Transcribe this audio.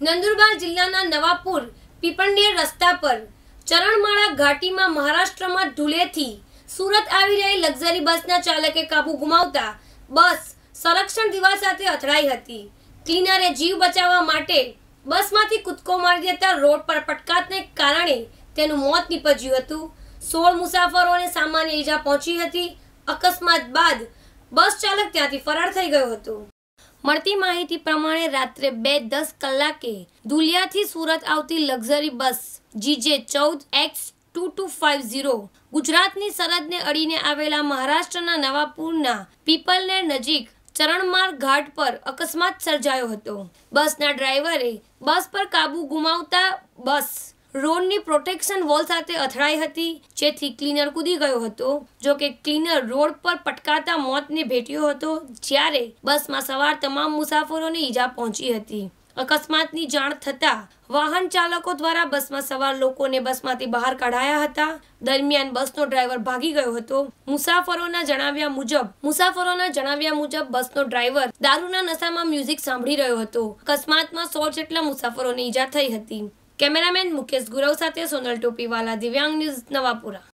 નંદુરબાર જિલ્લાના નવાપુર પીપંડીર રસ્તા પર ચરણમાળા ઘાટીમાં મહારાષ્ટ્રમાં ધૂલેથી સુરત આવી રહેલી લક્ઝરી બસના ચાલકે કાબુ ગુમાવતા બસ સંરક્ષણ દીવાલ સાથે અથડાઈ હતી ક્લીનરે જીવ બચાવવા માટે બસમાંથી કૂદકો મારી દેતા રોડ પર પટકાતને કારણે તેનું મોત નીપજ્યું હતું સોળ મુસાફરોને સામાન્ય ઈજા પહોંચી હતી અકસ્માત બાદ બસ ચાલક ત્યાંથી ફરાર થઈ ગયો હતો મળતી માહિતી પ્રમાણે રાત્રે બે દસ કલાકે ધુલિયાથી સુરત આવતી લક્ઝરી બસ જીજે ચૌદ X two two five zero ગુજરાતની સરહદને અડીને આવેલા મહારાષ્ટ્રના નવાપુરના પીપલને નજીક ચરણમાર્ગ ઘાટ પર અકસ્માત સર્જાયો હતો બસના ડ્રાઈવરે બસ પર કાબુ ગુમાવતા બસ રોડની પ્રોટેક્શન વોલ સાથે અથડાઈ હતી જેથી ક્લીનર કૂદી ગયો હતો જો કે ક્લીનર રોડ પર પટકાતા મોતને ભેટ્યો હતો જ્યારે બસમાં સવાર તમામ મુસાફરોને ઈજા પહોંચી હતી અકસ્માતની જાણ થતાં વાહન ચાલકો દ્વારા બસમાં સવાર લોકોને બસમાંથી બહાર કઢાયા હતા દરમિયાન બસનો ડ્રાઈવર ભાગી ગયો હતો મુસાફરોના જણાવ્યા મુજબ મુસાફરોના જણાવ્યા મુજબ બસનો ડ્રાઈવર દારૂના નશામાં મ્યુઝિક સાંભળી રહ્યો હતો અકસ્માતમાં સો જેટલા મુસાફરોને ઈજા થઈ હતી કેમેરામેન મુકેશ ગુરવ સાથે સોનલ ટોપીવાલા દિવ્યાંગ ન્યૂઝ નવાપુરા